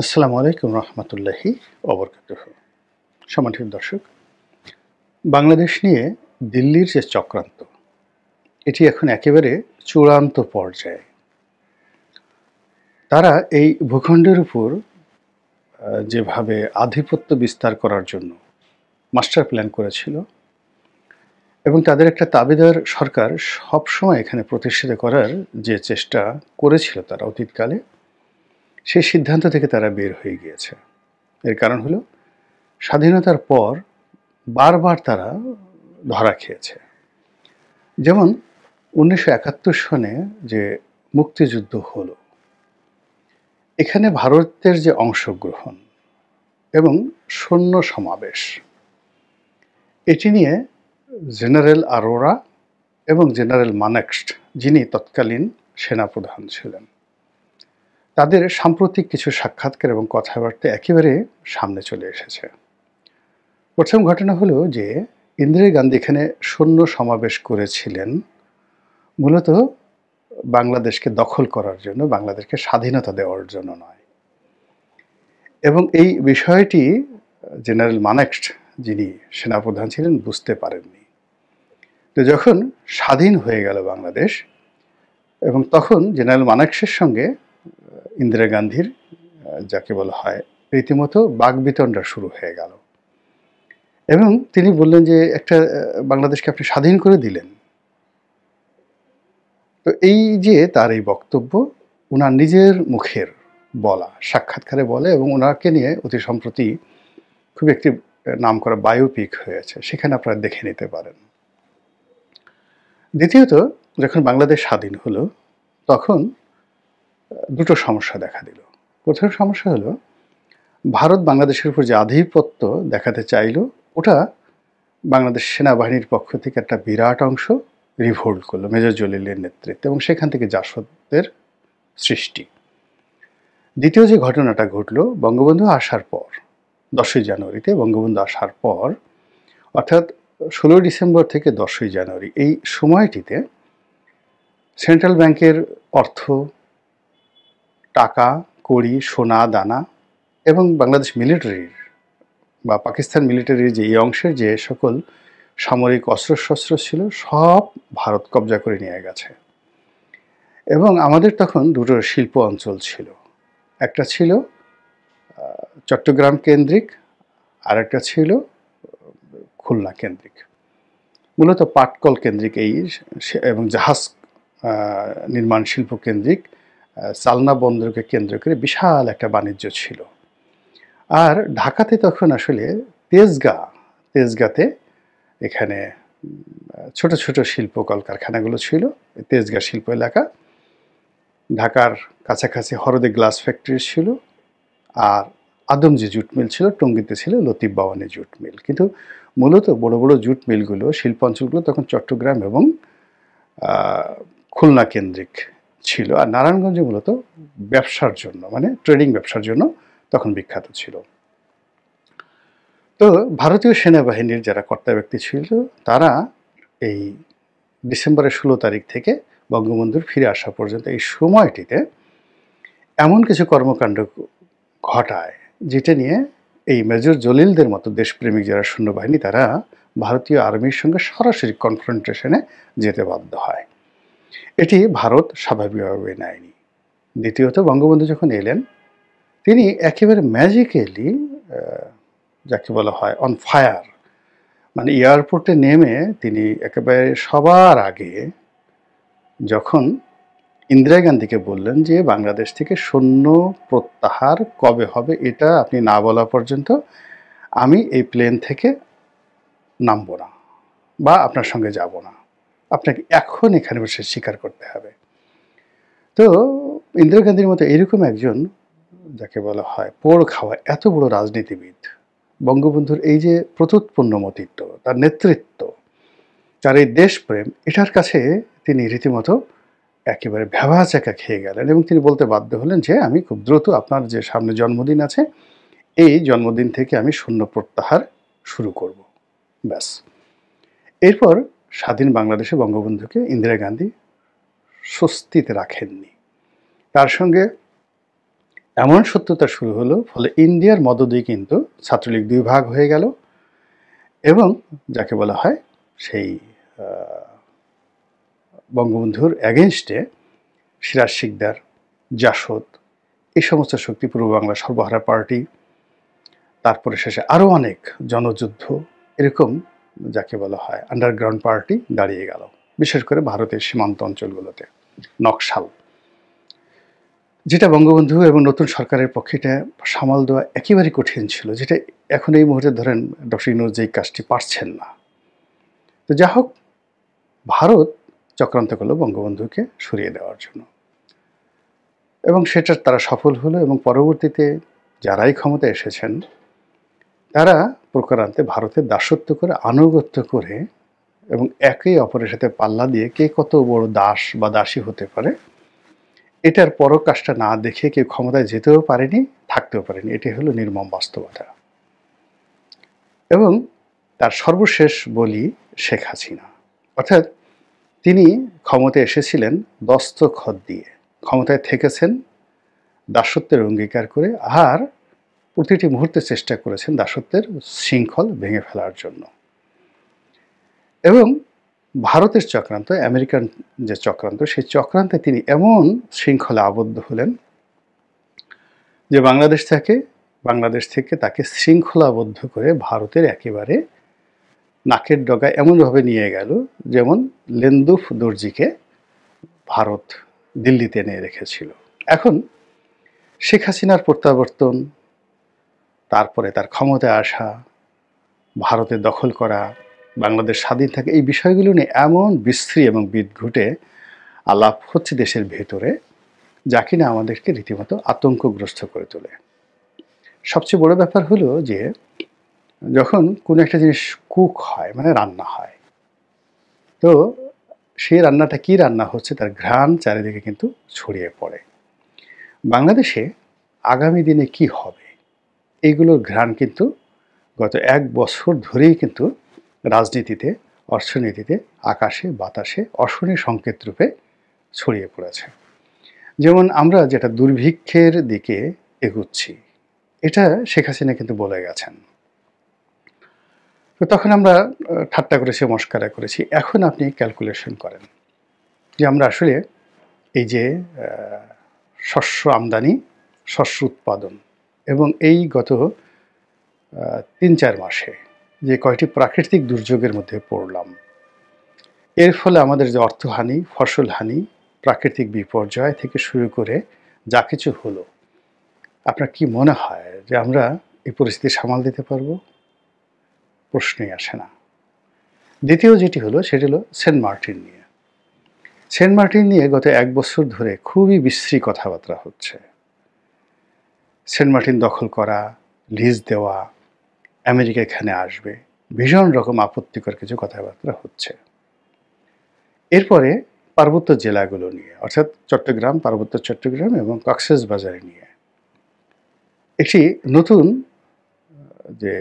আসসালামু আলাইকুম রহমতুল্লাহি অবরকাত সমাঠিক দর্শক বাংলাদেশ নিয়ে দিল্লির যে চক্রান্ত এটি এখন একেবারে চূড়ান্ত পর্যায়ে তারা এই ভূখণ্ডের উপর যেভাবে আধিপত্য বিস্তার করার জন্য মাস্টার প্ল্যান করেছিল এবং তাদের একটা তাবিদার সরকার সবসময় এখানে প্রতিষ্ঠিত করার যে চেষ্টা করেছিল তারা অতীতকালে সেই সিদ্ধান্ত থেকে তারা বের হয়ে গিয়েছে এর কারণ হলো স্বাধীনতার পর বারবার তারা ধরা খেয়েছে যেমন উনিশশো একাত্তর সনে যে মুক্তিযুদ্ধ হলো এখানে ভারতের যে অংশগ্রহণ এবং সৈন্য সমাবেশ এটি নিয়ে জেনারেল আরোরা এবং জেনারেল মানেক্সট যিনি তৎকালীন সেনাপ্রধান ছিলেন তাদের সাম্প্রতিক কিছু সাক্ষাৎকার এবং কথাবার্তা একেবারে সামনে চলে এসেছে প্রথম ঘটনা হলো যে ইন্দিরা গান্ধী এখানে সৈন্য সমাবেশ করেছিলেন মূলত বাংলাদেশকে দখল করার জন্য বাংলাদেশকে স্বাধীনতা দেওয়ার জন্য নয় এবং এই বিষয়টি জেনারেল মানেক্সট যিনি সেনাপ্রধান ছিলেন বুঝতে পারেননি তো যখন স্বাধীন হয়ে গেল বাংলাদেশ এবং তখন জেনারেল মানেক্সের সঙ্গে ইন্দিরা গান্ধীর যাকে বলা হয় রীতিমতো বাঘবিতণ্ডা শুরু হয়ে গেল এবং তিনি বললেন যে একটা বাংলাদেশকে আপনি স্বাধীন করে দিলেন তো এই যে তার এই বক্তব্য ওনার নিজের মুখের বলা সাক্ষাৎকারে বলে এবং ওনাকে নিয়ে অতি সম্প্রতি খুব একটি নাম করা বায়োপিক হয়েছে সেখানে আপনারা দেখে নিতে পারেন দ্বিতীয়ত যখন বাংলাদেশ স্বাধীন হলো তখন দুটো সমস্যা দেখা দিল প্রথম সমস্যা হলো ভারত বাংলাদেশের উপর যে আধিপত্য দেখাতে চাইল ওটা বাংলাদেশ সেনাবাহিনীর পক্ষ থেকে একটা বিরাট অংশ রিভোল্ট করলো মেজর জলিলের নেতৃত্বে এবং সেখান থেকে জাসদের সৃষ্টি দ্বিতীয় যে ঘটনাটা ঘটল বঙ্গবন্ধু আসার পর দশই জানুয়ারিতে বঙ্গবন্ধু আসার পর অর্থাৎ ষোলোই ডিসেম্বর থেকে দশই জানুয়ারি এই সময়টিতে সেন্ট্রাল ব্যাংকের অর্থ টাকা কড়ি সোনা দানা এবং বাংলাদেশ মিলিটারির বা পাকিস্তান মিলিটারির যে এই অংশের যে সকল সামরিক অস্ত্রশস্ত্র ছিল সব ভারত কবজা করে নিয়ে গেছে এবং আমাদের তখন দুটো শিল্প অঞ্চল ছিল একটা ছিল চট্টগ্রাম কেন্দ্রিক আর একটা ছিল খুলনা কেন্দ্রিক মূলত পাটকল কেন্দ্রিক এই এবং জাহাজ নির্মাণ শিল্প কেন্দ্রিক সালনা বন্দরকে কেন্দ্র করে বিশাল একটা বাণিজ্য ছিল আর ঢাকাতে তখন আসলে তেজগা তেজগাতে এখানে ছোট ছোট শিল্প কলকারখানাগুলো ছিল তেজগা শিল্প এলাকা ঢাকার কাছাকাছি হরদে গ্লাস ফ্যাক্টরি ছিল আর আদমজি জুট মিল ছিল টঙ্গিতে ছিল লতিফ বাওয়ানি জুট মিল কিন্তু মূলত বড় বড় জুট মিলগুলো শিল্প অঞ্চলগুলো তখন চট্টগ্রাম এবং খুলনা কেন্দ্রিক ছিল আর নারায়ণগঞ্জে মূলত ব্যবসার জন্য মানে ট্রেডিং ব্যবসার জন্য তখন বিখ্যাত ছিল তো ভারতীয় সেনাবাহিনীর যারা কর্তা ব্যক্তি ছিল তারা এই ডিসেম্বরের ষোলো তারিখ থেকে বঙ্গবন্ধুর ফিরে আসা পর্যন্ত এই সময়টিতে এমন কিছু কর্মকাণ্ড ঘটায় যেটা নিয়ে এই মেজর জলিলদের মতো দেশপ্রেমিক যারা সৈন্যবাহিনী তারা ভারতীয় আর্মির সঙ্গে সরাসরি কনফ্রন্টেশনে যেতে বাধ্য হয় এটি ভারত স্বাভাবিকভাবে নেয়নি দ্বিতীয়ত বঙ্গবন্ধু যখন এলেন তিনি একেবারে ম্যাজিক্যালি যাকে বলা হয় অন ফায়ার মানে এয়ারপোর্টে নেমে তিনি একেবারে সবার আগে যখন ইন্দিরা গান্ধীকে বললেন যে বাংলাদেশ থেকে সৈন্য প্রত্যাহার কবে হবে এটা আপনি না বলা পর্যন্ত আমি এই প্লেন থেকে নামব না বা আপনার সঙ্গে যাব না আপনাকে এখন এখানে বসে স্বীকার করতে হবে তো ইন্দিরা গান্ধীর মতো এরকম একজন যাকে বলা হয় পোড় খাওয়া এত বড় রাজনীতিবিদ বঙ্গবন্ধুর এই যে প্রত্যুৎপন্ন মতিত্ব তার নেতৃত্ব তার এই দেশপ্রেম এটার কাছে তিনি রীতিমতো একেবারে ভ্যাবাচাকা খেয়ে গেলেন এবং তিনি বলতে বাধ্য হলেন যে আমি খুব দ্রুত আপনার যে সামনে জন্মদিন আছে এই জন্মদিন থেকে আমি শূন্য প্রত্যাহার শুরু করব ব্যাস এরপর স্বাধীন বাংলাদেশে বঙ্গবন্ধুকে ইন্দিরা গান্ধী স্বস্তিতে রাখেননি তার সঙ্গে এমন সত্যতা শুরু হলো ফলে ইন্ডিয়ার মদদই কিন্তু ছাত্রলীগ দুই ভাগ হয়ে গেল এবং যাকে বলা হয় সেই বঙ্গবন্ধুর অ্যাগেনস্টে সিরাজ শিকদার জাসদ এই সমস্ত শক্তি পূর্ব বাংলা সর্বহারা পার্টি তারপরে শেষে আরও অনেক জনযুদ্ধ এরকম যাকে বলা হয় আন্ডারগ্রাউন্ড পার্টি দাঁড়িয়ে গেল বিশেষ করে ভারতের সীমান্ত অঞ্চলগুলোতে নকশাল যেটা বঙ্গবন্ধু এবং নতুন সরকারের পক্ষে এটা সামাল দেওয়া একেবারে কঠিন ছিল যেটা এখন এই মুহূর্তে ধরেন ডক্টর ইনুর যেই কাজটি পারছেন না তো যা হোক ভারত চক্রান্ত করলো বঙ্গবন্ধুকে সরিয়ে দেওয়ার জন্য এবং সেটা তারা সফল হলো এবং পরবর্তীতে যারাই ক্ষমতা এসেছেন তারা প্রকারান্তে ভারতের দাসত্ব করে আনুগত্য করে এবং একে অপরের সাথে পাল্লা দিয়ে কে কত বড় দাস বা দাসী হতে পারে এটার পরকাশটা না দেখে কেউ ক্ষমতায় যেতেও পারেনি থাকতেও পারেনি এটি হলো নির্মম বাস্তবতা এবং তার সর্বশেষ বলি শেখ হাসিনা অর্থাৎ তিনি ক্ষমতায় এসেছিলেন দস্তখত দিয়ে ক্ষমতায় থেকেছেন দাসত্বের অঙ্গীকার করে আর প্রতিটি মুহূর্তে চেষ্টা করেছেন দাসত্বের শৃঙ্খল ভেঙে ফেলার জন্য এবং ভারতের চক্রান্ত আমেরিকান যে চক্রান্ত সেই চক্রান্তে তিনি এমন শৃঙ্খলা আবদ্ধ হলেন যে বাংলাদেশ থেকে বাংলাদেশ থেকে তাকে শৃঙ্খলাবদ্ধ করে ভারতের একেবারে নাকের ডগায় এমনভাবে নিয়ে গেল যেমন লেন্দুফ দর্জিকে ভারত দিল্লিতে এনে রেখেছিল এখন শেখ হাসিনার প্রত্যাবর্তন তারপরে তার ক্ষমতায় আসা ভারতে দখল করা বাংলাদেশ স্বাধীন থাকে এই বিষয়গুলো নিয়ে এমন বিশ্রী এবং বিদঘুটে আলাপ হচ্ছে দেশের ভেতরে যা কিনা আমাদেরকে রীতিমতো আতঙ্কগ্রস্ত করে তোলে সবচেয়ে বড় ব্যাপার হলো যে যখন কোনো একটা জিনিস কুক হয় মানে রান্না হয় তো সেই রান্নাটা কি রান্না হচ্ছে তার ঘ্রাণ চারিদিকে কিন্তু ছড়িয়ে পড়ে বাংলাদেশে আগামী দিনে কি হবে এইগুলোর ঘ্রাণ কিন্তু গত এক বছর ধরেই কিন্তু রাজনীতিতে অর্থনীতিতে আকাশে বাতাসে অশনি সংকেত রূপে ছড়িয়ে পড়েছে যেমন আমরা যেটা দুর্ভিক্ষের দিকে এগুচ্ছি এটা শেখ হাসিনা কিন্তু বলে গেছেন তো তখন আমরা ঠাট্টা করেছি মস্কার করেছি এখন আপনি ক্যালকুলেশন করেন যে আমরা আসলে এই যে শস্য আমদানি শস্য উৎপাদন এবং এই গত তিন চার মাসে যে কয়টি প্রাকৃতিক দুর্যোগের মধ্যে পড়লাম এর ফলে আমাদের যে অর্থহানি ফসলহানি প্রাকৃতিক বিপর্যয় থেকে শুরু করে যা কিছু হলো আপনার কি মনে হয় যে আমরা এই পরিস্থিতি সামাল দিতে পারবো প্রশ্নই আসে না দ্বিতীয় যেটি হলো সেটি হলো সেন্ট মার্টিন নিয়ে সেন্ট মার্টিন নিয়ে গত এক বছর ধরে খুবই বিশ্রী কথাবার্তা হচ্ছে সেন্ট মার্টিন দখল করা লিজ দেওয়া আমেরিকা এখানে আসবে ভীষণ রকম আপত্তিকর কিছু কথাবার্তা হচ্ছে এরপরে পার্বত্য জেলাগুলো নিয়ে অর্থাৎ চট্টগ্রাম পার্বত্য চট্টগ্রাম এবং কক্সেস বাজারে নিয়ে একটি নতুন যে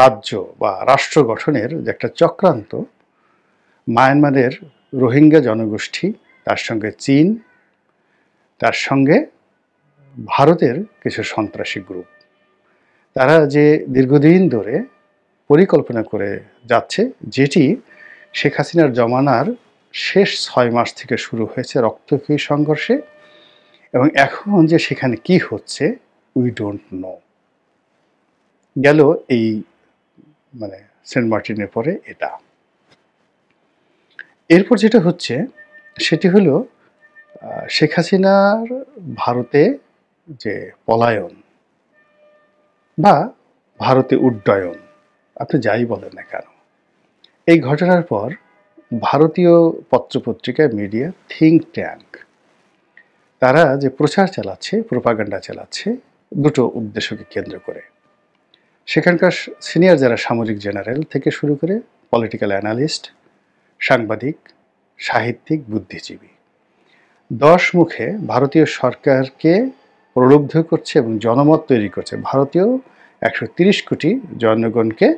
রাজ্য বা রাষ্ট্র গঠনের যে একটা চক্রান্ত মায়ানমারের রোহিঙ্গা জনগোষ্ঠী তার সঙ্গে চীন তার সঙ্গে ভারতের কিছু সন্ত্রাসী গ্রুপ তারা যে দীর্ঘদিন ধরে পরিকল্পনা করে যাচ্ছে যেটি শেখ হাসিনার জমানার শেষ ছয় মাস থেকে শুরু হয়েছে রক্তক্ষয়ী সংঘর্ষে এবং এখন যে সেখানে কি হচ্ছে উই ডোন্ট নো গেল এই মানে সেন্ট মার্টিনের পরে এটা এরপর যেটা হচ্ছে সেটি হলো শেখ হাসিনার ভারতে যে পলায়ন বা ভারতে উড্ডয়ন আপনি যাই বলেন না কেন এই ঘটনার পর ভারতীয় পত্রপত্রিকা মিডিয়া থিঙ্ক ট্যাঙ্ক তারা যে প্রচার চালাচ্ছে প্রোপাগান্ডা চালাচ্ছে দুটো উদ্দেশ্যকে কেন্দ্র করে সেখানকার সিনিয়র যারা সামরিক জেনারেল থেকে শুরু করে পলিটিক্যাল অ্যানালিস্ট সাংবাদিক সাহিত্যিক বুদ্ধিজীবী দশ মুখে ভারতীয় সরকারকে প্রলুব্ধ করছে এবং জনমত তৈরি করছে ভারতীয় একশো তিরিশ কোটি জনগণকে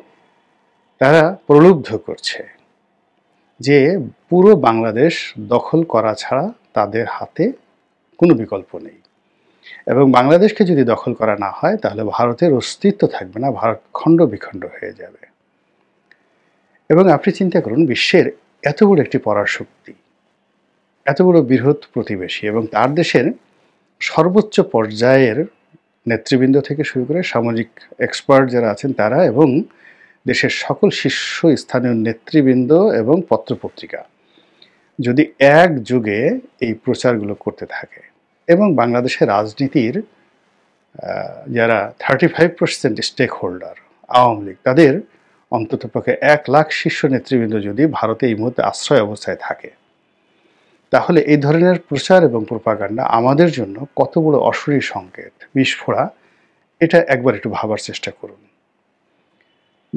তারা প্রলুব্ধ করছে যে পুরো বাংলাদেশ দখল করা ছাড়া তাদের হাতে কোনো বিকল্প নেই এবং বাংলাদেশকে যদি দখল করা না হয় তাহলে ভারতের অস্তিত্ব থাকবে না ভারত খণ্ড বিখণ্ড হয়ে যাবে এবং আপনি চিন্তা করুন বিশ্বের এত বড় একটি পরাশক্তি এত বড় বৃহৎ প্রতিবেশী এবং তার দেশের সর্বোচ্চ পর্যায়ের নেতৃবৃন্দ থেকে শুরু করে সামাজিক এক্সপার্ট যারা আছেন তারা এবং দেশের সকল শীর্ষ স্থানীয় নেতৃবৃন্দ এবং পত্রপত্রিকা যদি এক যুগে এই প্রচারগুলো করতে থাকে এবং বাংলাদেশের রাজনীতির যারা thirty five percent stakeholder Awami League তাদের অন্ততপক্ষে এক লাখ শীর্ষ নেতৃবৃন্দ যদি ভারতে এই মুহূর্তে আশ্রয় অবস্থায় থাকে তাহলে এই ধরনের প্রচার এবং প্রপাগান্ডা আমাদের জন্য কত বড় অশরী সংকেত বিস্ফোড়া এটা একবার একটু ভাবার চেষ্টা করুন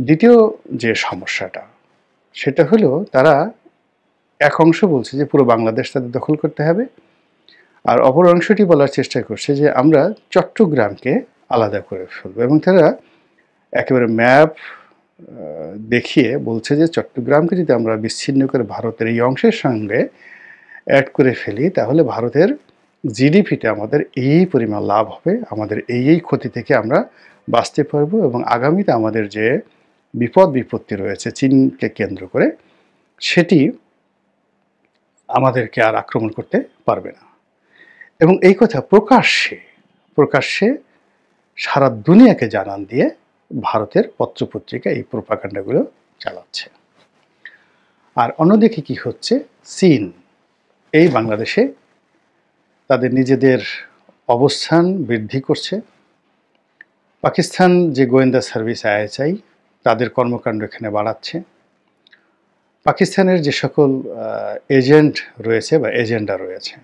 দ্বিতীয় যে সমস্যাটা সেটা হলো তারা এক অংশ বলছে যে পুরো বাংলাদেশ তাদের দখল করতে হবে আর অপর অংশটি বলার চেষ্টা করছে যে আমরা চট্টগ্রামকে আলাদা করে ফেলবো এবং তারা একেবারে ম্যাপ দেখিয়ে বলছে যে চট্টগ্রামকে যদি আমরা বিচ্ছিন্ন করে ভারতের এই অংশের সঙ্গে অ্যাড করে ফেলি তাহলে ভারতের জিডিপিতে আমাদের এই পরিমাণ লাভ হবে আমাদের এই এই ক্ষতি থেকে আমরা বাঁচতে পারবো এবং আগামীতে আমাদের যে বিপদ বিপত্তি রয়েছে চীনকে কেন্দ্র করে সেটি আমাদেরকে আর আক্রমণ করতে পারবে না এবং এই কথা প্রকাশ্যে প্রকাশ্যে সারা দুনিয়াকে জানান দিয়ে ভারতের পত্রপত্রিকা এই প্রোপাকাণ্ডাগুলো চালাচ্ছে আর অন্যদিকে কি হচ্ছে চীন এই বাংলাদেশে তাদের নিজেদের অবস্থান বৃদ্ধি করছে পাকিস্তান যে গোয়েন্দা সার্ভিস আইএসআই তাদের কর্মকাণ্ড এখানে বাড়াচ্ছে পাকিস্তানের যে সকল এজেন্ট রয়েছে বা এজেন্ডা রয়েছে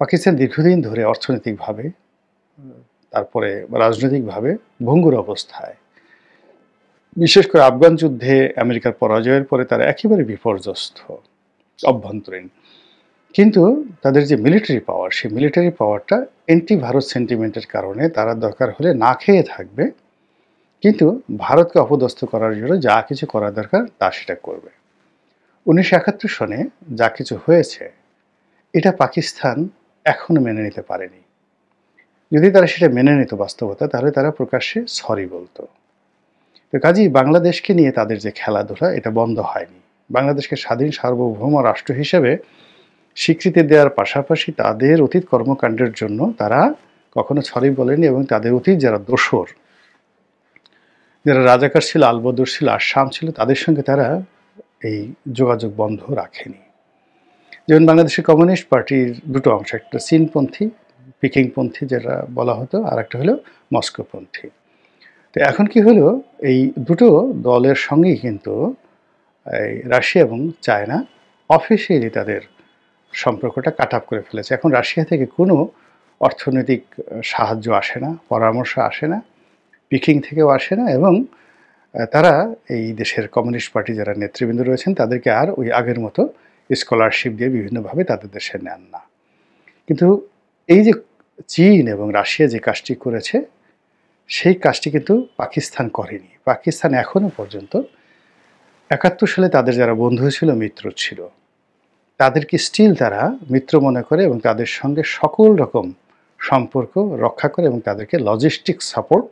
পাকিস্তান দীর্ঘদিন ধরে অর্থনৈতিকভাবে তারপরে রাজনৈতিকভাবে ভঙ্গুর অবস্থায় বিশেষ করে আফগান যুদ্ধে আমেরিকার পরাজয়ের পরে তারা একেবারে বিপর্যস্ত অভ্যন্তরীণ কিন্তু তাদের যে মিলিটারি পাওয়ার সেই মিলিটারি পাওয়ারটা অ্যান্টি ভারত সেন্টিমেন্টের কারণে তারা দরকার হলে না খেয়ে থাকবে কিন্তু ভারতকে অপদস্থ করার জন্য যা কিছু করা দরকার তা সেটা করবে উনিশশো একাত্তর সনে যা কিছু হয়েছে এটা পাকিস্তান এখনও মেনে নিতে পারেনি যদি তারা সেটা মেনে নিত বাস্তবতা তাহলে তারা প্রকাশ্যে সরি বলতো তো কাজেই বাংলাদেশকে নিয়ে তাদের যে খেলাধুলা এটা বন্ধ হয়নি বাংলাদেশকে স্বাধীন সার্বভৌম রাষ্ট্র হিসেবে স্বীকৃতি দেওয়ার পাশাপাশি তাদের অতীত কর্মকাণ্ডের জন্য তারা কখনো ছড়ি বলেনি এবং তাদের অতীত যারা দোসর যারা রাজাকার ছিল আলবদর ছিল আসাম ছিল তাদের সঙ্গে তারা এই যোগাযোগ বন্ধ রাখেনি যেমন বাংলাদেশের কমিউনিস্ট পার্টির দুটো অংশ একটা চীনপন্থী পিকিংপন্থী যেটা বলা হতো আর একটা হলো মস্কোপন্থী তো এখন কি হলো এই দুটো দলের সঙ্গেই কিন্তু রাশিয়া এবং চায়না অফিসিয়ালি তাদের সম্পর্কটা কাট করে ফেলেছে এখন রাশিয়া থেকে কোনো অর্থনৈতিক সাহায্য আসে না পরামর্শ আসে না পিকিং থেকেও আসে না এবং তারা এই দেশের কমিউনিস্ট পার্টি যারা নেতৃবৃন্দ রয়েছেন তাদেরকে আর ওই আগের মতো স্কলারশিপ দিয়ে বিভিন্নভাবে তাদের দেশে নেন না কিন্তু এই যে চীন এবং রাশিয়া যে কাজটি করেছে সেই কাজটি কিন্তু পাকিস্তান করেনি পাকিস্তান এখনও পর্যন্ত একাত্তর সালে তাদের যারা বন্ধু ছিল মিত্র ছিল তাদেরকে স্টিল তারা মিত্র মনে করে এবং তাদের সঙ্গে সকল রকম সম্পর্ক রক্ষা করে এবং তাদেরকে লজিস্টিক সাপোর্ট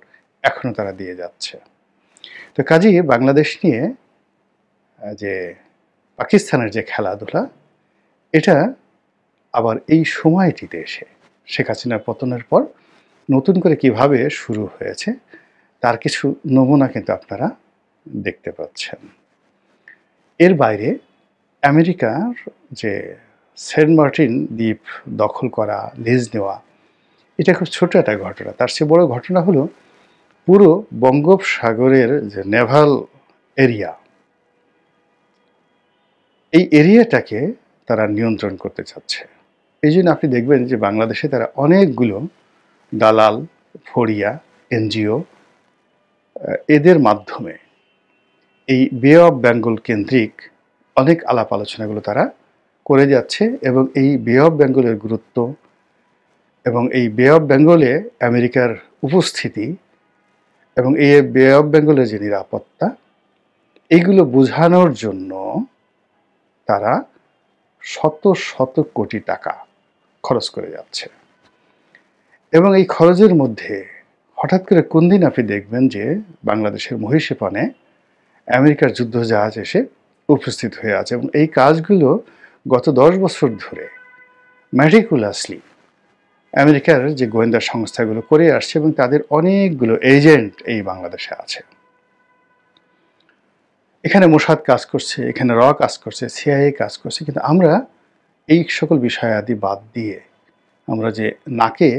এখনও তারা দিয়ে যাচ্ছে তো কাজেই বাংলাদেশ নিয়ে যে পাকিস্তানের যে খেলাধুলা এটা আবার এই সময়টিতে এসে শেখ হাসিনার পতনের পর নতুন করে কিভাবে শুরু হয়েছে তার কিছু নমুনা কিন্তু আপনারা দেখতে পাচ্ছেন এর বাইরে আমেরিকার যে সেন্ট মার্টিন দ্বীপ দখল করা লিজ নেওয়া এটা খুব ছোট একটা ঘটনা তার চেয়ে বড় ঘটনা হলো পুরো বঙ্গোপসাগরের যে নেভাল এরিয়া এই এরিয়াটাকে তারা নিয়ন্ত্রণ করতে চাচ্ছে এই জন্য আপনি দেখবেন যে বাংলাদেশে তারা অনেকগুলো দালাল ফড়িয়া এনজিও এদের মাধ্যমে এই বে অফ বেঙ্গল কেন্দ্রিক অনেক আলাপ আলোচনাগুলো তারা করে যাচ্ছে এবং এই বে অফ বেঙ্গলের গুরুত্ব এবং এই বে অফ বেঙ্গলে আমেরিকার উপস্থিতি এবং এই বে অফ বেঙ্গলের যে নিরাপত্তা এইগুলো বোঝানোর জন্য তারা শত শত কোটি টাকা খরচ করে যাচ্ছে এবং এই খরচের মধ্যে হঠাৎ করে কোন দিন আপনি দেখবেন যে বাংলাদেশের মহিষেপনে আমেরিকার যুদ্ধজাহাজ এসে উপস্থিত হয়ে আছে এবং এই কাজগুলো গত দশ বছর ধরে ম্যাডিকুলাসলি আমেরিকার যে গোয়েন্দা সংস্থাগুলো করে আসছে এবং তাদের অনেকগুলো এজেন্ট এই বাংলাদেশে আছে এখানে মোসাদ কাজ করছে এখানে র কাজ করছে সিআইএ কাজ করছে কিন্তু আমরা এই সকল বিষয় আদি বাদ দিয়ে আমরা যে নাকে